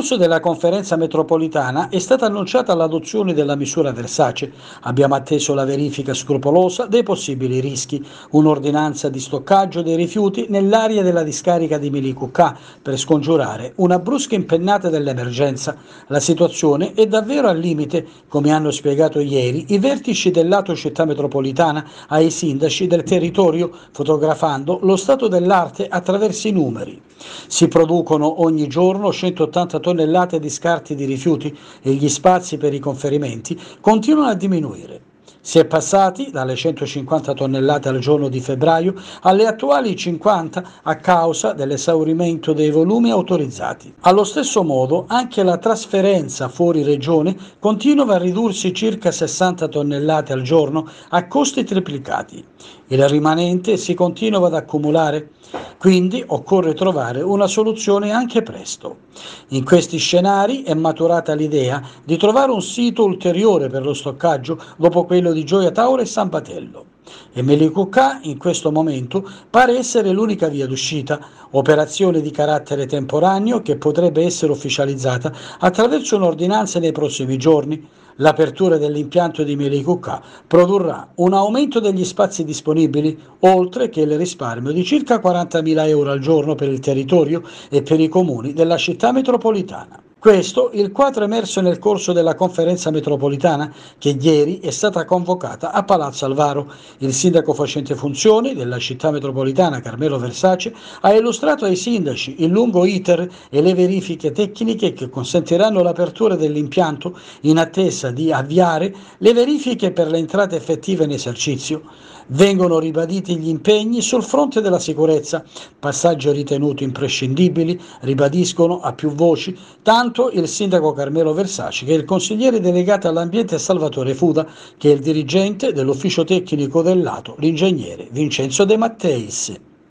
corso della conferenza metropolitana è stata annunciata l'adozione della misura Versace. Abbiamo atteso la verifica scrupolosa dei possibili rischi, un'ordinanza di stoccaggio dei rifiuti nell'area della discarica di Milicucca per scongiurare una brusca impennata dell'emergenza. La situazione è davvero al limite, come hanno spiegato ieri i vertici del lato città metropolitana ai sindaci del territorio, fotografando lo stato dell'arte attraverso i numeri. Si producono ogni giorno 180 tonnellate tonnellate di scarti di rifiuti e gli spazi per i conferimenti continuano a diminuire. Si è passati dalle 150 tonnellate al giorno di febbraio alle attuali 50 a causa dell'esaurimento dei volumi autorizzati. Allo stesso modo anche la trasferenza fuori regione continua a ridursi circa 60 tonnellate al giorno a costi triplicati. Il rimanente si continua ad accumulare, quindi occorre trovare una soluzione anche presto. In questi scenari è maturata l'idea di trovare un sito ulteriore per lo stoccaggio dopo quello di di Gioia Tauro e San Patello. E Melicocca in questo momento pare essere l'unica via d'uscita, operazione di carattere temporaneo che potrebbe essere ufficializzata attraverso un'ordinanza nei prossimi giorni. L'apertura dell'impianto di Melicocca produrrà un aumento degli spazi disponibili, oltre che il risparmio di circa 40.000 euro al giorno per il territorio e per i comuni della città metropolitana. Questo il quadro emerso nel corso della conferenza metropolitana che ieri è stata convocata a Palazzo Alvaro. Il sindaco facente funzioni della città metropolitana Carmelo Versace ha illustrato ai sindaci il lungo iter e le verifiche tecniche che consentiranno l'apertura dell'impianto in attesa di avviare le verifiche per le entrate effettive in esercizio. Vengono ribaditi gli impegni sul fronte della sicurezza, passaggio ritenuto imprescindibile, ribadiscono a più voci, tanto quanto il sindaco Carmelo Versaci che il consigliere delegato all'ambiente Salvatore Fuda, che è il dirigente dell'ufficio tecnico del Lato, l'ingegnere Vincenzo De Matteis.